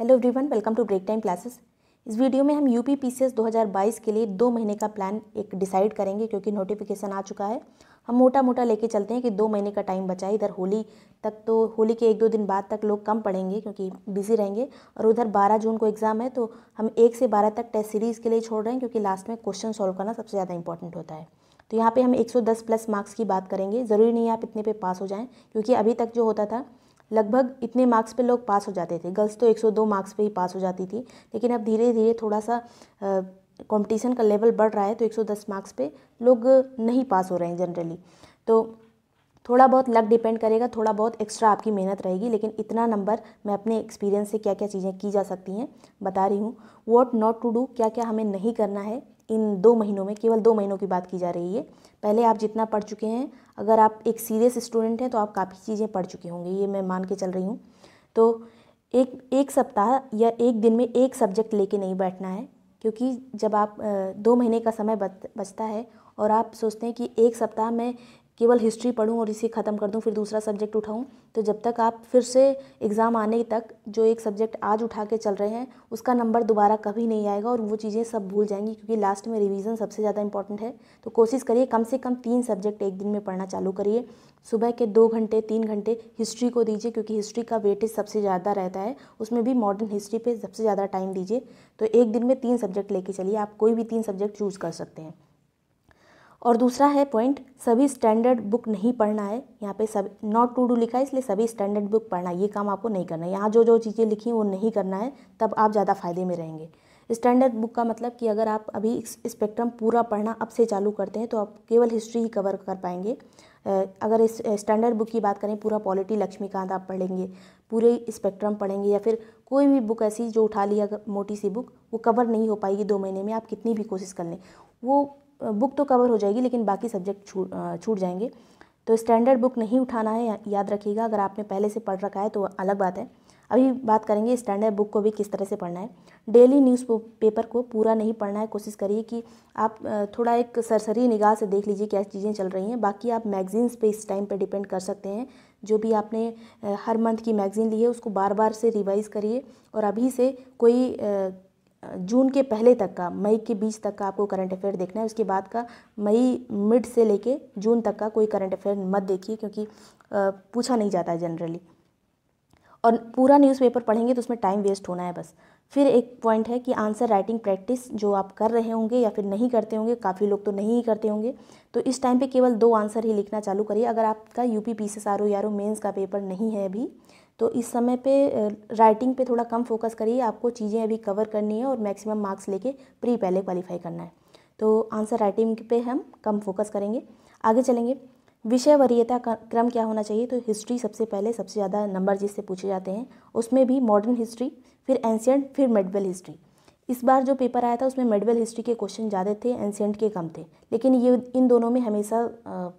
hello everyone welcome to break time classes इस video में हम U P P C S दो हज़ार बाईस के लिए दो महीने का प्लान एक डिसाइड करेंगे क्योंकि नोटिफिकेशन आ चुका है हम मोटा मोटा लेके चलते हैं कि दो महीने का टाइम बचा है इधर होली तक तो होली के एक दो दिन बाद तक लोग कम पढ़ेंगे क्योंकि बिजी रहेंगे और उधर बारह जून को एग्ज़ाम है तो हम एक से बारह तक टेस्ट सीरीज़ के लिए छोड़ रहे हैं क्योंकि लास्ट में क्वेश्चन सॉल्व करना सबसे ज़्यादा इंपॉर्टेंट होता है तो यहाँ पे हम 110 प्लस मार्क्स की बात करेंगे ज़रूरी नहीं आप इतने पे पास हो जाएं क्योंकि अभी तक जो होता था लगभग इतने मार्क्स पे लोग पास हो जाते थे गर्ल्स तो 102 मार्क्स पे ही पास हो जाती थी लेकिन अब धीरे धीरे थोड़ा सा कंपटीशन का लेवल बढ़ रहा है तो 110 मार्क्स पे लोग नहीं पास हो रहे हैं जनरली तो थोड़ा बहुत लक डिपेंड करेगा थोड़ा बहुत एक्स्ट्रा आपकी मेहनत रहेगी लेकिन इतना नंबर मैं अपने एक्सपीरियंस से क्या क्या चीज़ें की जा सकती हैं बता रही हूँ वॉट नॉट टू डू क्या क्या हमें नहीं करना है इन दो महीनों में केवल दो महीनों की बात की जा रही है पहले आप जितना पढ़ चुके हैं अगर आप एक सीरियस स्टूडेंट हैं तो आप काफ़ी चीज़ें पढ़ चुके होंगे ये मैं मान के चल रही हूँ तो एक एक सप्ताह या एक दिन में एक सब्जेक्ट लेके नहीं बैठना है क्योंकि जब आप दो महीने का समय बच बचता है और आप सोचते हैं कि एक सप्ताह में केवल हिस्ट्री पढूँ और इसे ख़त्म कर दूँ फिर दूसरा सब्जेक्ट उठाऊँ तो जब तक आप फिर से एग्ज़ाम आने तक जो एक सब्जेक्ट आज उठा के चल रहे हैं उसका नंबर दोबारा कभी नहीं आएगा और वो चीज़ें सब भूल जाएंगी क्योंकि लास्ट में रिवीजन सबसे ज़्यादा इंपॉर्टेंट है तो कोशिश करिए कम से कम तीन सब्जेक्ट एक दिन में पढ़ना चालू करिए सुबह के दो घंटे तीन घंटे हिस्ट्री को दीजिए क्योंकि हिस्ट्री का वेटेज सबसे ज़्यादा रहता है उसमें भी मॉडर्न हिस्ट्री पर सबसे ज़्यादा टाइम दीजिए तो एक दिन में तीन सब्जेक्ट लेके चलिए आप कोई भी तीन सब्जेक्ट चूज़ कर सकते हैं और दूसरा है पॉइंट सभी स्टैंडर्ड बुक नहीं पढ़ना है यहाँ पे सब नॉट टू डू लिखा है इसलिए सभी स्टैंडर्ड बुक पढ़ना ये काम आपको नहीं करना है यहाँ जो जो चीज़ें लिखी वो नहीं करना है तब आप ज़्यादा फायदे में रहेंगे स्टैंडर्ड बुक का मतलब कि अगर आप अभी स्पेक्ट्रम पूरा पढ़ना अब से चालू करते हैं तो आप केवल हिस्ट्री ही कवर कर पाएंगे अगर इस स्टैंडर्ड बुक की बात करें पूरा पॉलिटी लक्ष्मीकांत आप पढ़ेंगे पूरे स्पेक्ट्रम पढ़ेंगे या फिर कोई भी बुक ऐसी जो उठा लिया मोटी सी बुक वो कवर नहीं हो पाएगी दो महीने में आप कितनी भी कोशिश कर लें वो बुक तो कवर हो जाएगी लेकिन बाकी सब्जेक्ट छूट छूट जाएंगे तो स्टैंडर्ड बुक नहीं उठाना है याद रखिएगा अगर आपने पहले से पढ़ रखा है तो अलग बात है अभी बात करेंगे स्टैंडर्ड बुक को भी किस तरह से पढ़ना है डेली न्यूज़ पेपर को पूरा नहीं पढ़ना है कोशिश करिए कि आप थोड़ा एक सरसरी निगाह से देख लीजिए क्या चीज़ें चल रही हैं बाकी आप मैगजीन्स पे इस टाइम पे डिपेंड कर सकते हैं जो भी आपने हर मंथ की मैगज़ीन ली है उसको बार बार से रिवाइज़ करिए और अभी से कोई जून के पहले तक का मई के बीच तक का आपको करंट अफेयर देखना है उसके बाद का मई मिड से लेके जून तक का कोई करंट अफेयर मत देखिए क्योंकि पूछा नहीं जाता है जनरली और पूरा न्यूज़पेपर पढ़ेंगे तो उसमें टाइम वेस्ट होना है बस फिर एक पॉइंट है कि आंसर राइटिंग प्रैक्टिस जो आप कर रहे होंगे या फिर नहीं करते होंगे काफ़ी लोग तो नहीं ही करते होंगे तो इस टाइम पे केवल दो आंसर ही लिखना चालू करिए अगर आपका UP P S R O R O mains का पेपर नहीं है अभी तो इस समय पे राइटिंग पे थोड़ा कम फोकस करिए आपको चीज़ें अभी कवर करनी है और मैक्सिमम मार्क्स लेके प्री पहले क्वालिफाई करना है तो आंसर राइटिंग पे हम कम फोकस करेंगे आगे चलेंगे विषय वरीयता क्रम क्या होना चाहिए तो हिस्ट्री सबसे पहले सबसे ज़्यादा नंबर जिससे पूछे जाते हैं उसमें भी मॉडर्न हिस्ट्री फिर एंशियंट फिर मेडिवल हिस्ट्री इस बार जो पेपर आया था उसमें मेडिवल हिस्ट्री के क्वेश्चन ज़्यादा थे एंशियंट के कम थे लेकिन ये इन दोनों में हमेशा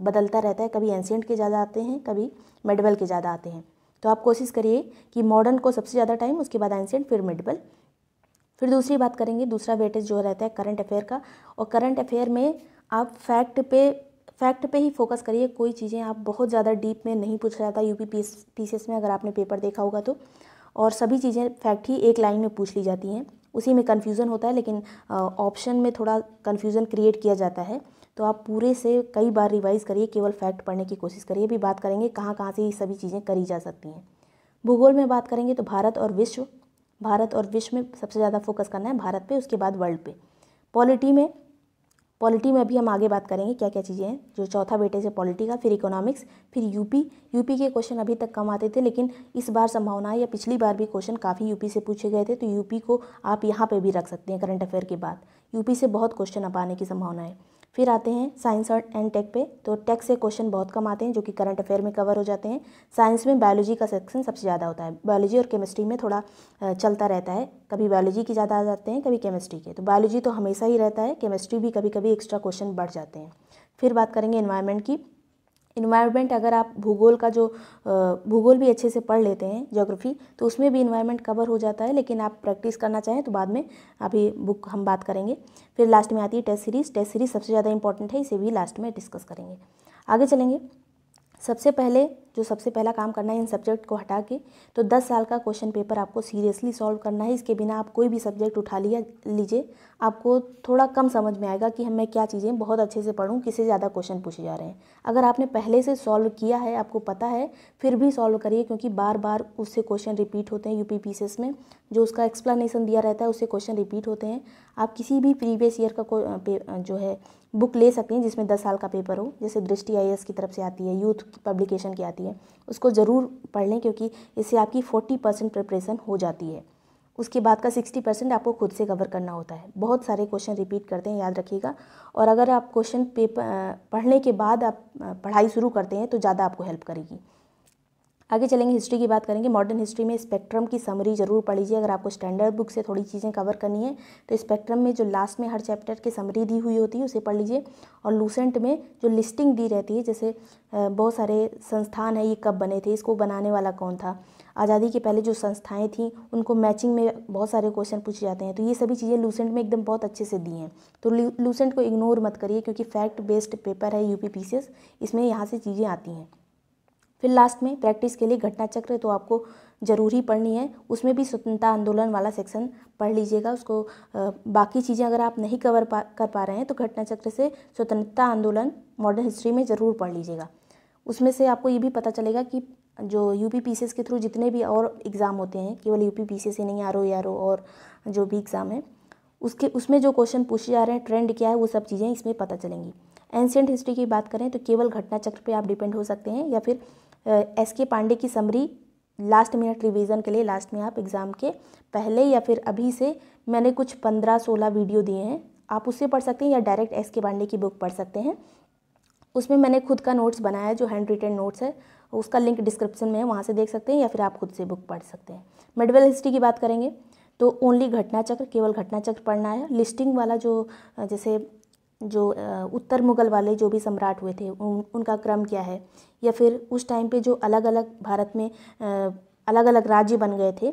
बदलता रहता है कभी एंशियंट के ज़्यादा आते हैं कभी मेडवल के ज़्यादा आते हैं तो आप कोशिश करिए कि मॉडर्न को सबसे ज़्यादा टाइम उसके बाद एंशियंट फिर मिडबल फिर दूसरी बात करेंगे दूसरा वेटेज जो रहता है करंट अफेयर का और करंट अफेयर में आप फैक्ट पे फैक्ट पे ही फोकस करिए कोई चीज़ें आप बहुत ज़्यादा डीप में नहीं पूछा जाता यू पी में अगर आपने पेपर देखा होगा तो और सभी चीज़ें फैक्ट ही एक लाइन में पूछ ली जाती हैं उसी में कन्फ्यूज़न होता है लेकिन ऑप्शन में थोड़ा कन्फ्यूज़न क्रिएट किया जाता है तो आप पूरे से कई बार रिवाइज़ करिए केवल फैक्ट पढ़ने की कोशिश करिए भी बात करेंगे कहाँ कहाँ से ये सभी चीज़ें करी जा सकती हैं भूगोल में बात करेंगे तो भारत और विश्व भारत और विश्व में सबसे ज़्यादा फोकस करना है भारत पे उसके बाद वर्ल्ड पे पॉलिटी में पॉलिटी में अभी हम आगे बात करेंगे क्या क्या चीज़ें हैं जो चौथा बेटे से पॉलिटी का फिर इकोनॉमिक्स फिर यूपी यूपी के क्वेश्चन अभी तक कम आते थे लेकिन इस बार संभावना है या पिछली बार भी क्वेश्चन काफ़ी यूपी से पूछे गए थे तो यूपी को आप यहाँ पर भी रख सकते हैं करंट अफेयर के बाद यूपी से बहुत क्वेश्चन अब आने की संभावना है फिर आते हैं साइंस और एंड टेक पे तो टेक से क्वेश्चन बहुत कम आते हैं जो कि करंट अफेयर में कवर हो जाते हैं साइंस में बायोलॉजी का सेक्शन सबसे ज़्यादा होता है बायोलॉजी और केमिस्ट्री में थोड़ा चलता रहता है कभी बायोलॉजी की ज़्यादा आ जाते हैं कभी केमिस्ट्री के तो बायोलॉजी तो हमेशा ही रहता है केमिस्ट्री भी कभी कभी एक्स्ट्रा क्वेश्चन बढ़ जाते हैं फिर बात करेंगे इन्वायरमेंट की इन्वायरमेंट अगर आप भूगोल का जो भूगोल भी अच्छे से पढ़ लेते हैं ज्योग्राफी तो उसमें भी इन्वायरमेंट कवर हो जाता है लेकिन आप प्रैक्टिस करना चाहें तो बाद में अभी बुक हम बात करेंगे फिर लास्ट में आती है टेस्ट सीरीज़ टेस्ट सीरीज़ सबसे ज़्यादा इंपॉर्टेंट है इसे भी लास्ट में डिस्कस करेंगे आगे चलेंगे सबसे पहले जो सबसे पहला काम करना है इन सब्जेक्ट को हटा के तो दस साल का क्वेश्चन पेपर आपको सीरियसली सॉल्व करना है इसके बिना आप कोई भी सब्जेक्ट उठा लिया लीजिए आपको थोड़ा कम समझ में आएगा कि मैं क्या चीज़ें बहुत अच्छे से पढ़ूँ किससे ज़्यादा क्वेश्चन पूछे जा रहे हैं अगर आपने पहले से सॉल्व किया है आपको पता है फिर भी सॉल्व करिए क्योंकि बार बार उससे क्वेश्चन रिपीट होते हैं यू पी में जो उसका एक्सप्लेनेशन दिया रहता है उससे क्वेश्चन रिपीट होते हैं आप किसी भी प्रीवियस ईयर का जो है बुक ले सकते हैं जिसमें दस साल का पेपर हो जैसे दृष्टि आई की तरफ से आती है यूथ पब्लिकेशन की आती है उसको ज़रूर पढ़ लें क्योंकि इससे आपकी फोर्टी परसेंट प्रिपरेशन हो जाती है उसके बाद का सिक्सटी परसेंट आपको खुद से कवर करना होता है बहुत सारे क्वेश्चन रिपीट करते हैं याद रखिएगा और अगर आप क्वेश्चन पेपर पढ़ने के बाद आप पढ़ाई शुरू करते हैं तो ज़्यादा आपको हेल्प करेगी आगे चलेंगे हिस्ट्री की बात करेंगे मॉडर्न हिस्ट्री में स्पेक्ट्रम की समरी जरूर पढ़ लीजिए अगर आपको स्टैंडर्ड बुक से थोड़ी चीज़ें कवर करनी है तो स्पेक्ट्रम में जो लास्ट में हर चैप्टर की समरी दी हुई होती है उसे पढ़ लीजिए और लूसेंट में जो लिस्टिंग दी रहती है जैसे बहुत सारे संस्थान है ये कब बने थे इसको बनाने वाला कौन था आज़ादी के पहले जो संस्थाएँ थीं उनको मैचिंग में बहुत सारे क्वेश्चन पूछे जाते हैं तो ये सभी चीज़ें लूसेंट में एकदम बहुत अच्छे से दी हैं तो लूसेंट को इग्नोर मत करिए क्योंकि फैक्ट बेस्ड पेपर है यू एस इसमें यहाँ से चीज़ें आती हैं फिर लास्ट में प्रैक्टिस के लिए घटना चक्र तो आपको जरूरी पढ़नी है उसमें भी स्वतंत्रता आंदोलन वाला सेक्शन पढ़ लीजिएगा उसको बाकी चीज़ें अगर आप नहीं कवर पा कर पा रहे हैं तो घटना चक्र से स्वतंत्रता आंदोलन मॉडर्न हिस्ट्री में ज़रूर पढ़ लीजिएगा उसमें से आपको ये भी पता चलेगा कि जो यू पी के थ्रू जितने भी और एग्ज़ाम होते हैं केवल यू पी पी सी नहीं आर ओ आर ओ और जो भी एग्ज़ाम है उसके उसमें जो क्वेश्चन पूछे जा रहे हैं ट्रेंड क्या है वो सब चीज़ें इसमें पता चलेंगी एंशियंट हिस्ट्री की बात करें तो केवल घटना चक्र पे आप डिपेंड हो सकते हैं या फिर एस के पांडे की समरी लास्ट मिनट रिवीजन के लिए लास्ट में आप एग्ज़ाम के पहले या फिर अभी से मैंने कुछ पंद्रह सोलह वीडियो दिए हैं आप उससे पढ़ सकते हैं या डायरेक्ट एस के पांडे की बुक पढ़ सकते हैं उसमें मैंने खुद का नोट्स बनाया जो हैंड रिटेन नोट्स है उसका लिंक डिस्क्रिप्शन में है वहाँ से देख सकते हैं या फिर आप खुद से बुक पढ़ सकते हैं मेडिवल हिस्ट्री की बात करेंगे तो ओनली घटना चक्र केवल घटना चक्र पढ़ना है लिस्टिंग वाला जो जैसे जो उत्तर मुगल वाले जो भी सम्राट हुए थे उन उनका क्रम क्या है या फिर उस टाइम पे जो अलग अलग भारत में अलग अलग राज्य बन गए थे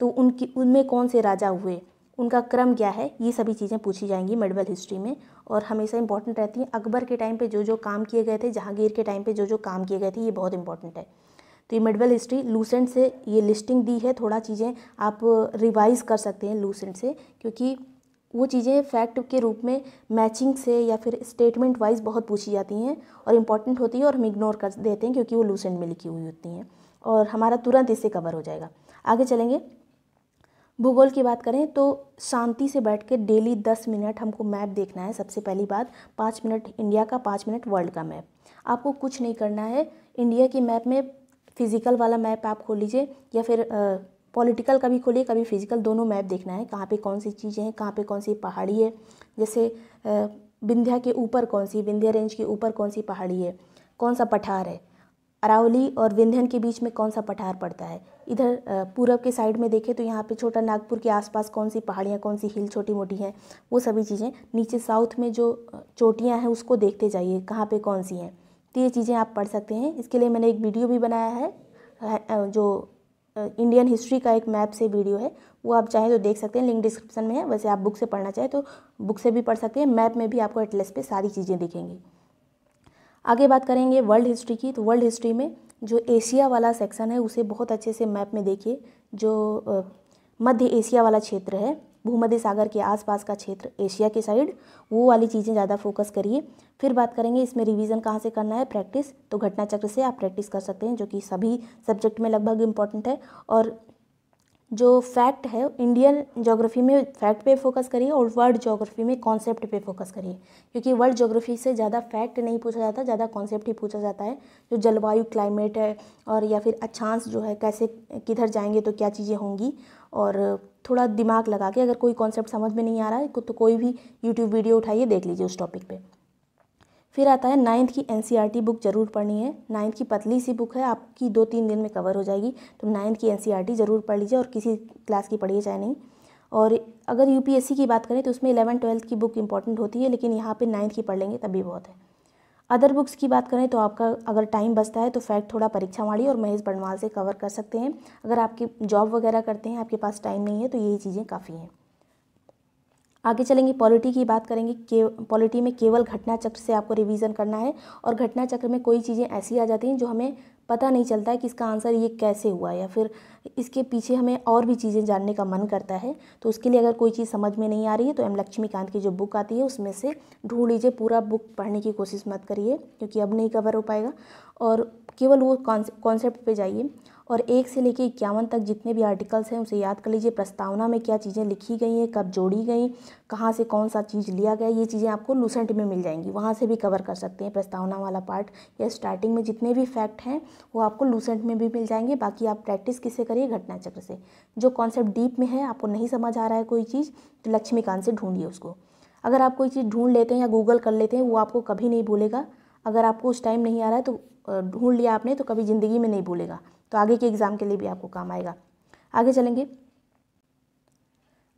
तो उनकी उनमें कौन से राजा हुए उनका क्रम क्या है ये सभी चीज़ें पूछी जाएंगी मेडिवल हिस्ट्री में और हमेशा इंपॉर्टेंट रहती हैं अकबर के टाइम पे जो जो काम किए गए थे जहांगीर के टाइम पे जो जो काम किए गए थे ये बहुत इंपॉर्टेंट है तो ये मेडिवल हिस्ट्री लूसेंट से ये लिस्टिंग दी है थोड़ा चीज़ें आप रिवाइज़ कर सकते हैं लूसेंट से क्योंकि वो चीज़ें फैक्ट के रूप में मैचिंग से या फिर स्टेटमेंट वाइज बहुत पूछी जाती हैं और इम्पॉर्टेंट होती है और हम इग्नोर कर देते हैं क्योंकि वो लूज एंड में लिखी हुई होती हैं और हमारा तुरंत इससे कवर हो जाएगा आगे चलेंगे भूगोल की बात करें तो शांति से बैठ के डेली दस मिनट हमको मैप देखना है सबसे पहली बात पाँच मिनट इंडिया का पाँच मिनट वर्ल्ड का मैप आपको कुछ नहीं करना है इंडिया के मैप में फ़िज़िकल वाला मैप आप खोल लीजिए या फिर आ, पॉलिटिकल कभी खोलिए कभी फिजिकल दोनों मैप देखना है कहाँ पे कौन सी चीज़ें हैं कहाँ पे कौन सी पहाड़ी है जैसे विंध्या के ऊपर कौन सी विंध्या रेंज के ऊपर कौन सी पहाड़ी है कौन सा पठार है अरावली और विंध्यन के बीच में कौन सा पठार पड़ता है इधर पूरब के साइड में देखें तो यहाँ पे छोटा नागपुर के आसपास कौन सी पहाड़ियाँ कौन सी हिल छोटी मोटी हैं वो सभी चीज़ें नीचे साउथ में जो चोटियाँ हैं उसको देखते जाइए कहाँ पे कौन सी हैं तो ये चीज़ें आप पढ़ सकते हैं इसके लिए मैंने एक वीडियो भी बनाया है जो इंडियन हिस्ट्री का एक मैप से वीडियो है वो आप चाहे तो देख सकते हैं लिंक डिस्क्रिप्शन में है वैसे आप बुक से पढ़ना चाहें तो बुक से भी पढ़ सकते हैं मैप में भी आपको एटलेस पे सारी चीज़ें दिखेंगी आगे बात करेंगे वर्ल्ड हिस्ट्री की तो वर्ल्ड हिस्ट्री में जो एशिया वाला सेक्शन है उसे बहुत अच्छे से मैप में देखिए जो मध्य एशिया वाला क्षेत्र है भूमध्य सागर के आसपास का क्षेत्र एशिया के साइड वो वाली चीज़ें ज़्यादा फोकस करिए फिर बात करेंगे इसमें रिवीजन कहाँ से करना है प्रैक्टिस तो घटना चक्र से आप प्रैक्टिस कर सकते हैं जो कि सभी सब्जेक्ट में लगभग इम्पॉर्टेंट है और जो फैक्ट है इंडियन ज्योग्राफी में फैक्ट पे फोकस करिए और वर्ल्ड ज्योग्राफी में कॉन्सेप्ट पे फोकस करिए क्योंकि वर्ल्ड ज्योग्राफी से ज़्यादा फैक्ट नहीं पूछा जाता ज़्यादा कॉन्सेप्ट ही पूछा जाता है जो जलवायु क्लाइमेट है और या फिर अच्छांस जो है कैसे किधर जाएंगे तो क्या चीज़ें होंगी और थोड़ा दिमाग लगा के अगर कोई कॉन्सेप्ट समझ में नहीं आ रहा है तो कोई भी यूट्यूब वीडियो उठाइए देख लीजिए उस टॉपिक पे फिर आता है नाइन्थ की एन बुक ज़रूर पढ़नी है नाइन्थ की पतली सी बुक है आपकी दो तीन दिन में कवर हो जाएगी तो नाइन्थ की एन e ज़रूर पढ़ लीजिए और किसी क्लास की पढ़िए चाहे नहीं और अगर यूपीएससी की बात करें तो उसमें इलेवन ट्वेल्थ की बुक इंपॉर्टेंट होती है लेकिन यहाँ पे नाइन्थ की पढ़ लेंगे तभी बहुत है अदर बुक्स की बात करें तो आपका अगर टाइम बचता है तो फैक्ट थोड़ा परीक्षा वाणी और महेश बनवाल से कवर कर सकते हैं अगर आपकी जॉब वगैरह करते हैं आपके पास टाइम नहीं है तो यही चीज़ें काफ़ी हैं आगे चलेंगे पॉलिटी की बात करेंगे के पॉलिटी में केवल घटना चक्र से आपको रिवीजन करना है और घटना चक्र में कोई चीज़ें ऐसी आ जाती हैं जो हमें पता नहीं चलता है कि इसका आंसर ये कैसे हुआ या फिर इसके पीछे हमें और भी चीज़ें जानने का मन करता है तो उसके लिए अगर कोई चीज़ समझ में नहीं आ रही है तो एम लक्ष्मीकांत की जो बुक आती है उसमें से ढूंढ लीजिए पूरा बुक पढ़ने की कोशिश मत करिए क्योंकि अब नहीं कवर हो पाएगा और केवल वो कॉन्सेप्ट पे जाइए और एक से लेकर इक्यावन तक जितने भी आर्टिकल्स हैं उसे याद कर लीजिए प्रस्तावना में क्या चीज़ें लिखी गई हैं कब जोड़ी गई कहाँ से कौन सा चीज़ लिया गया ये चीज़ें आपको लूसेंट में मिल जाएंगी वहाँ से भी कवर कर सकते हैं प्रस्तावना वाला पार्ट या स्टार्टिंग में जितने भी फैक्ट हैं वो आपको लूसेंट में भी मिल जाएंगे बाकी आप प्रैक्टिस किससे करिए घटना चक्र से जो कॉन्सेप्ट डीप में है आपको नहीं समझ आ रहा है कोई चीज़ तो लक्ष्मीकांत से ढूंढिए उसको अगर आप कोई चीज़ ढूंढ लेते हैं या गूगल कर लेते हैं वो आपको कभी नहीं भूलेगा अगर आपको उस टाइम नहीं आ रहा है तो ढूंढ लिया आपने तो कभी ज़िंदगी में नहीं भूलेगा तो आगे के एग्ज़ाम के लिए भी आपको काम आएगा आगे चलेंगे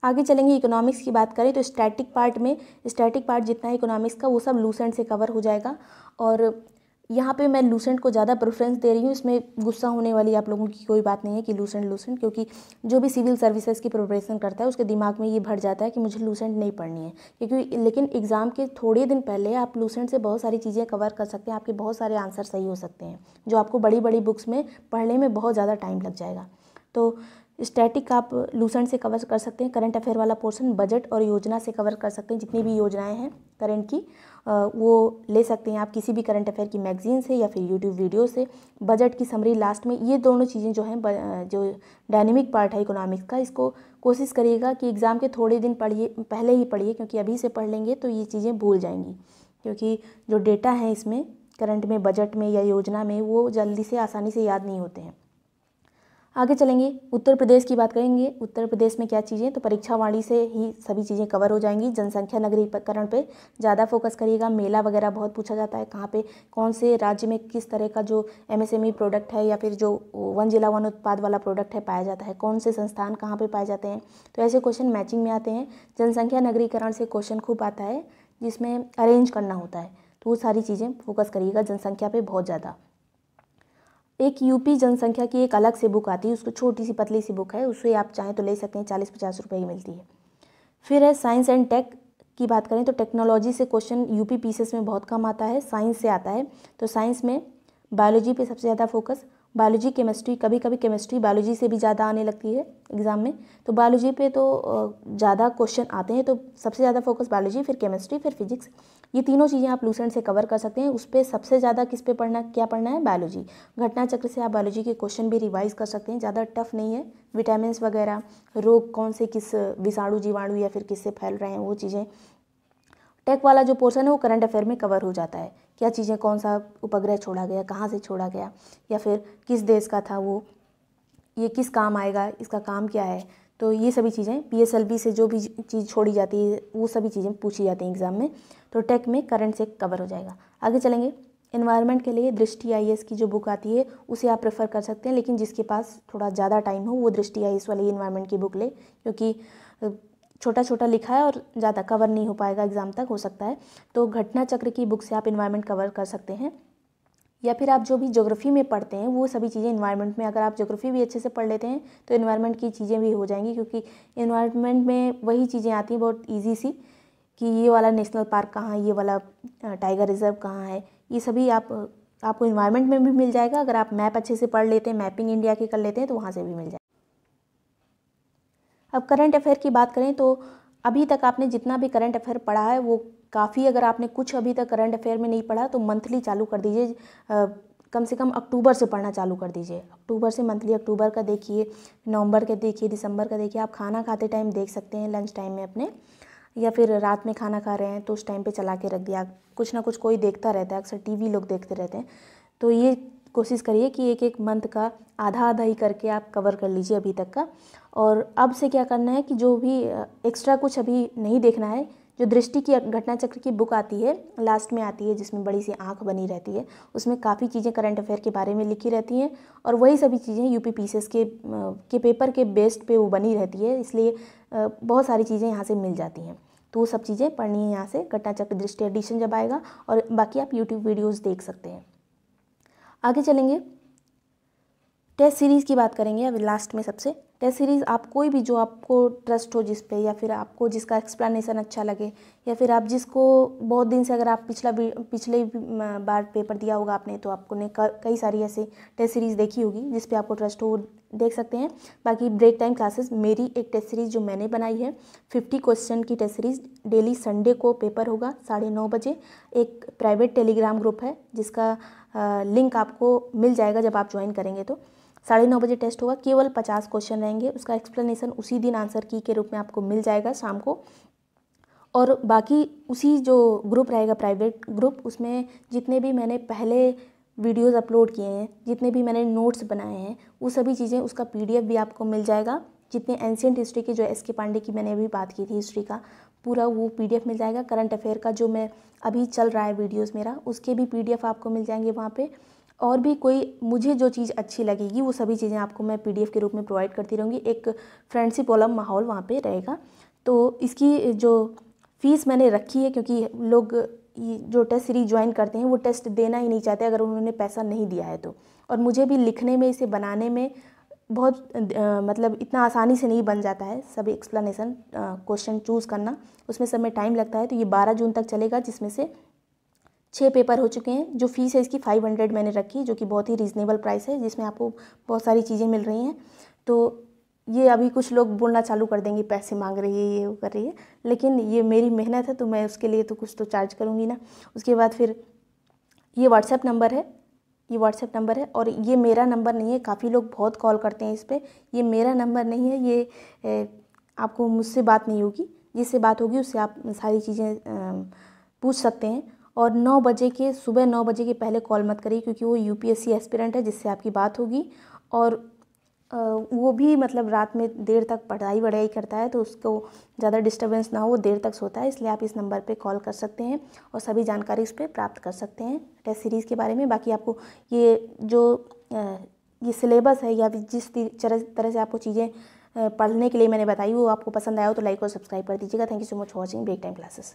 आगे चलेंगे इकोनॉमिक्स की बात करें तो स्टैटिक पार्ट में स्टैटिक पार्ट जितना इकोनॉमिक्स का वो सब लूसेंट से कवर हो जाएगा और यहाँ पे मैं लूसेंट को ज़्यादा प्रेफरेंस दे रही हूँ इसमें गुस्सा होने वाली आप लोगों की कोई बात नहीं है कि लूसेंट लूसेंट क्योंकि जो भी सिविल सर्विसेज की प्रिपरेशन करता है उसके दिमाग में ये भर जाता है कि मुझे लूसेंट नहीं पढ़नी है क्योंकि लेकिन एग्ज़ाम के थोड़े दिन पहले आप लूसेंट से बहुत सारी चीज़ें कवर कर सकते हैं आपके बहुत सारे आंसर सही हो सकते हैं जो आपको बड़ी बड़ी बुक्स में पढ़ने में बहुत ज़्यादा टाइम लग जाएगा तो स्टैटिक आप लूसेंट से कवर कर सकते हैं करंट अफेयर वाला पोर्शन बजट और योजना से कवर कर सकते हैं जितनी भी योजनाएं हैं करंट की वो ले सकते हैं आप किसी भी करंट अफेयर की मैगजीन से या फिर यूट्यूब वीडियो से बजट की समरी लास्ट में ये दोनों चीज़ें जो हैं जो डायनेमिक पार्ट है इकोनॉमिक्स का इसको कोशिश करिएगा कि एग्ज़ाम के थोड़े दिन पढ़िए पहले ही पढ़िए क्योंकि अभी से पढ़ लेंगे तो ये चीज़ें भूल जाएंगी क्योंकि जो डेटा है इसमें करंट में बजट में या योजना में वो जल्दी से आसानी से याद नहीं होते हैं आगे चलेंगे उत्तर प्रदेश की बात करेंगे उत्तर प्रदेश में क्या चीज़ें तो परीक्षा वाणी से ही सभी चीज़ें कवर हो जाएंगी जनसंख्या नगरीकरण पे ज़्यादा फोकस करिएगा मेला वगैरह बहुत पूछा जाता है कहाँ पे कौन से राज्य में किस तरह का जो एमएसएमई प्रोडक्ट e है या फिर जो वन जिला वन उत्पाद वाला प्रोडक्ट है पाया जाता है कौन से संस्थान कहाँ पर पाए जाते हैं तो ऐसे क्वेश्चन मैचिंग में आते हैं जनसंख्या नगरीकरण से क्वेश्चन खूब आता है जिसमें अरेंज करना होता है तो वो सारी चीज़ें फोकस करिएगा जनसंख्या पर बहुत ज़्यादा एक यूपी जनसंख्या की एक अलग से बुक आती है उसको छोटी सी पतली सी बुक है उसे आप चाहें तो ले सकते हैं चालीस पचास रुपये की मिलती है फिर है साइंस एंड टेक की बात करें तो टेक्नोलॉजी से क्वेश्चन यूपी पीसेस में बहुत कम आता है साइंस से आता है तो साइंस में बायोलॉजी पे सबसे ज़्यादा फोकस बायोलॉजी केमिस्ट्री कभी कभी केमिस्ट्री बायोलॉजी से भी ज़्यादा आने लगती है एग्ज़ाम में तो बायोलॉजी पे तो ज़्यादा क्वेश्चन आते हैं तो सबसे ज़्यादा फोकस बायोलॉजी फिर केमिस्ट्री फिर फिजिक्स ये तीनों चीज़ें आप लूसेंट से कवर कर सकते हैं उस पर सबसे ज़्यादा किस पे पढ़ना क्या पढ़ना है बायोलॉजी घटना चक्र से आप बायोलॉजी के क्वेश्चन भी रिवाइज कर सकते हैं ज़्यादा टफ नहीं है विटामिन वगैरह रोग कौन से किस विषाणु जीवाणु या फिर किससे फैल रहे हैं वो चीज़ें टेक वाला जो पोर्शन है वो करंट अफेयर में कवर हो जाता है क्या चीज़ें कौन सा उपग्रह छोड़ा गया कहाँ से छोड़ा गया या फिर किस देश का था वो ये किस काम आएगा इसका काम क्या है तो ये सभी चीज़ें पी से जो भी चीज़ छोड़ी जाती है वो सभी चीज़ें पूछी जाती हैं एग्ज़ाम में तो टेक में करंट से कवर हो जाएगा आगे चलेंगे इन्वायरमेंट के लिए दृष्टि आई की जो बुक आती है उसे आप प्रेफर कर सकते हैं लेकिन जिसके पास थोड़ा ज़्यादा टाइम हो वो दृष्टि आई वाली इन्वायरमेंट की बुक ले क्योंकि छोटा छोटा लिखा है और ज़्यादा कवर नहीं हो पाएगा एग्ज़ाम तक हो सकता है तो घटना चक्र की बुक से आप इन्वायरमेंट कवर कर सकते हैं या फिर आप जो भी ज्योग्राफी में पढ़ते हैं वो सभी चीज़ें इन्वायरमेंट में अगर आप ज्योग्राफी भी अच्छे से पढ़ लेते हैं तो इन्वायरमेंट की चीज़ें भी हो जाएंगी क्योंकि इन्वायरमेंट में वही चीज़ें आती हैं बहुत ईजी सी कि ये वाला नेशनल पार्क कहाँ है ये वाला टाइगर रिजर्व कहाँ है ये सभी आप आपको इन्वायरमेंट में भी मिल जाएगा अगर आप मैप अच्छे से पढ़ लेते हैं मैपिंग इंडिया की कर लेते हैं तो वहाँ से भी मिल जाएगा अब करंट अफेयर की बात करें तो अभी तक आपने जितना भी करंट अफेयर पढ़ा है वो काफ़ी अगर आपने कुछ अभी तक करंट अफेयर में नहीं पढ़ा तो मंथली चालू कर दीजिए कम से कम अक्टूबर से पढ़ना चालू कर दीजिए अक्टूबर से मंथली अक्टूबर का देखिए नवंबर का देखिए दिसंबर का देखिए आप खाना खाते टाइम देख सकते हैं लंच टाइम में अपने या फिर रात में खाना खा रहे हैं तो उस टाइम पे चला के रख दिया कुछ ना कुछ कोई देखता रहता है अक्सर टीवी लोग देखते रहते हैं तो ये कोशिश करिए कि एक एक मंथ का आधा आधा ही करके आप कवर कर लीजिए अभी तक का और अब से क्या करना है कि जो भी एक्स्ट्रा कुछ अभी नहीं देखना है जो दृष्टि की घटना चक्र की बुक आती है लास्ट में आती है जिसमें बड़ी सी आंख बनी रहती है उसमें काफ़ी चीज़ें करंट अफेयर के बारे में लिखी रहती हैं और वही सभी चीज़ें यूपी पीसेस के के पेपर के बेस्ड पे वो बनी रहती है इसलिए बहुत सारी चीज़ें यहाँ से मिल जाती हैं तो वो सब चीज़ें पढ़नी है यहाँ से घटना चक्र दृष्टि एडिशन जब आएगा और बाकी आप यूट्यूब वीडियोज़ देख सकते हैं आगे चलेंगे टेस्ट सीरीज़ की बात करेंगे अभी लास्ट में सबसे टेस्ट सीरीज़ आप कोई भी जो आपको ट्रस्ट हो जिस पे या फिर आपको जिसका एक्सप्लेनेशन अच्छा लगे या फिर आप जिसको बहुत दिन से अगर आप पिछला पिछले बार पेपर दिया होगा आपने तो ने कई सारी ऐसे टेस्ट सीरीज़ देखी होगी जिस पे आपको ट्रस्ट हो देख सकते हैं बाकी ब्रेक टाइम क्लासेस मेरी एक टेस्ट सीरीज़ जो मैंने बनाई है फिफ्टी क्वेश्चन की टेस्ट सीरीज़ डेली संडे को पेपर होगा साढ़े नौ बजे एक प्राइवेट टेलीग्राम ग्रुप है जिसका लिंक आपको मिल जाएगा जब आप ज्वाइन करेंगे तो साढ़े नौ बजे टेस्ट होगा केवल पचास क्वेश्चन रहेंगे उसका एक्सप्लेनेशन उसी दिन आंसर की के रूप में आपको मिल जाएगा शाम को और बाकी उसी जो ग्रुप रहेगा प्राइवेट ग्रुप उसमें जितने भी मैंने पहले वीडियोस अपलोड किए हैं जितने भी मैंने नोट्स बनाए हैं वो सभी चीज़ें उसका पीडीएफ भी आपको मिल जाएगा जितने एंशियंट हिस्ट्री की जो एस के पांडे की मैंने अभी बात की थी हिस्ट्री का पूरा वो पीडीएफ मिल जाएगा करंट अफेयर का जो मैं अभी चल रहा है वीडियोस मेरा उसके भी पीडीएफ आपको मिल जाएंगे वहाँ पे और भी कोई मुझे जो चीज़ अच्छी लगेगी वो सभी चीज़ें आपको मैं पीडीएफ के रूप में प्रोवाइड करती रहूँगी एक फ्रेंडशिप वाला माहौल वहाँ पे रहेगा तो इसकी जो फ़ीस मैंने रखी है क्योंकि लोग जो टेस्ट सीरीज ज्वाइन करते हैं वो टेस्ट देना ही नहीं चाहते अगर उन्होंने पैसा नहीं दिया है तो और मुझे भी लिखने में इसे बनाने में बहुत आ, मतलब इतना आसानी से नहीं बन जाता है सभी एक्सप्लेनेशन क्वेश्चन चूज़ करना उसमें सब में टाइम लगता है तो ये बारह जून तक चलेगा जिसमें से छः पेपर हो चुके हैं जो फ़ीस है इसकी फाइव हंड्रेड मैंने रखी जो कि बहुत ही रीज़नेबल प्राइस है जिसमें आपको बहुत सारी चीज़ें मिल रही हैं तो ये अभी कुछ लोग बोलना चालू कर देंगे पैसे मांग रही है ये वो कर रही है लेकिन ये मेरी मेहनत है तो मैं उसके लिए तो कुछ तो चार्ज करूँगी ना उसके बाद फिर ये व्हाट्सएप नंबर है ये व्हाट्सएप नंबर है और ये मेरा नंबर नहीं है काफ़ी लोग बहुत कॉल करते हैं इस पर ये मेरा नंबर नहीं है ये ए, आपको मुझसे बात नहीं होगी जिससे बात होगी उससे आप सारी चीज़ें पूछ सकते हैं और नौ बजे के सुबह नौ बजे के पहले कॉल मत करिए क्योंकि वो यू पी है जिससे आपकी बात होगी और वो भी मतलब रात में देर तक पढ़ाई वढ़ाई करता है तो उसको ज़्यादा डिस्टर्बेंस ना हो वो देर तक सोता है इसलिए आप इस नंबर पे कॉल कर सकते हैं और सभी जानकारी इस पर प्राप्त कर सकते हैं टेस्ट सीरीज़ के बारे में बाकी आपको ये जो ये सिलेबस है या जिस तरह से आपको चीज़ें पढ़ने के लिए मैंने बताई वो आपको पसंद आया हो तो लाइक और सब्सक्राइब कर दीजिएगा thank you so much watching break time classes